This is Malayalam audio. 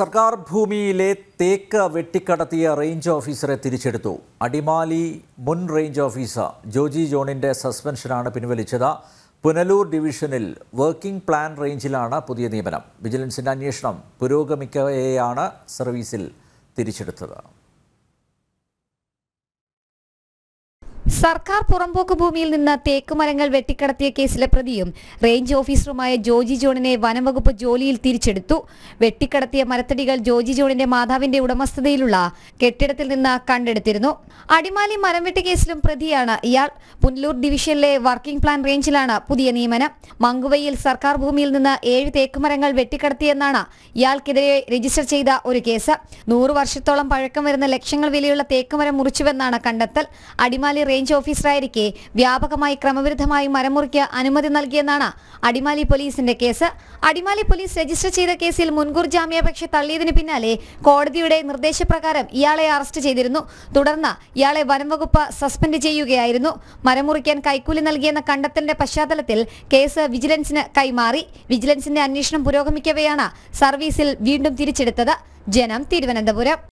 സർക്കാർ ഭൂമിയിലെ തേക്ക് വെട്ടിക്കടത്തിയ റേഞ്ച് ഓഫീസറെ തിരിച്ചെടുത്തു അടിമാലി മുൻ റേഞ്ച് ഓഫീസർ ജോജി ജോണിൻ്റെ സസ്പെൻഷനാണ് പിൻവലിച്ചത് പുനലൂർ ഡിവിഷനിൽ വർക്കിംഗ് പ്ലാൻ റേഞ്ചിലാണ് പുതിയ നിയമനം വിജിലൻസിൻ്റെ അന്വേഷണം പുരോഗമിക്കവെയാണ് സർവീസിൽ തിരിച്ചെടുത്തത് സർക്കാർ പുറംപോക്ക് ഭൂമിയിൽ നിന്ന് തേക്കുമരങ്ങൾ വെട്ടിക്കടത്തിയ കേസിലെ പ്രതിയും റേഞ്ച് ഓഫീസറുമായ ജോജി ജോണിനെ വനംവകുപ്പ് ജോലിയിൽ തിരിച്ചെടുത്തു വെട്ടിക്കടത്തിയ മരത്തടികൾ ജോജി ജോണിന്റെ മാതാവിന്റെ ഉടമസ്ഥതയിലുള്ള കെട്ടിടത്തിൽ നിന്ന് കണ്ടെടുത്തിരുന്നു അടിമാലി മരം വെട്ടി കേസിലും പ്രതിയാണ് ഇയാൾ പുനലൂർ ഡിവിഷനിലെ വർക്കിംഗ് പ്ലാൻ റേഞ്ചിലാണ് പുതിയ നിയമനം മങ്കുവയിൽ സർക്കാർ ഭൂമിയിൽ നിന്ന് ഏഴ് തേക്കുമരങ്ങൾ വെട്ടിക്കടത്തിയെന്നാണ് ഇയാൾക്കെതിരെ രജിസ്റ്റർ ചെയ്ത ഒരു കേസ് നൂറ് വർഷത്തോളം പഴക്കം വരുന്ന ലക്ഷങ്ങൾ വിലയുള്ള തേക്കുമരം മുറിച്ചുവെന്നാണ് കണ്ടെത്തൽ അടിമാലി റേഞ്ച് ഓഫീസറായിരിക്കെ വ്യാപകമായി ക്രമവിരുദ്ധമായി മരം മുറിക്ക് അനുമതി നൽകിയെന്നാണ് അടിമാലി പോലീസിന്റെ കേസ് അടിമാലി പോലീസ് രജിസ്റ്റർ ചെയ്ത കേസിൽ മുൻകൂർ ജാമ്യാപേക്ഷ തള്ളിയതിനു പിന്നാലെ കോടതിയുടെ നിർദ്ദേശപ്രകാരം ഇയാളെ അറസ്റ്റ് ചെയ്തിരുന്നു തുടർന്ന് ഇയാളെ വനംവകുപ്പ് സസ്പെൻഡ് ചെയ്യുകയായിരുന്നു മരം മുറിക്കാൻ കൈക്കൂലി നൽകിയെന്ന കണ്ടെത്തലിന്റെ പശ്ചാത്തലത്തിൽ കേസ് വിജിലൻസിന് കൈമാറി വിജിലൻസിന്റെ അന്വേഷണം പുരോഗമിക്കവെയാണ് സർവീസിൽ വീണ്ടും തിരിച്ചെടുത്തത് ജനം തിരുവനന്തപുരം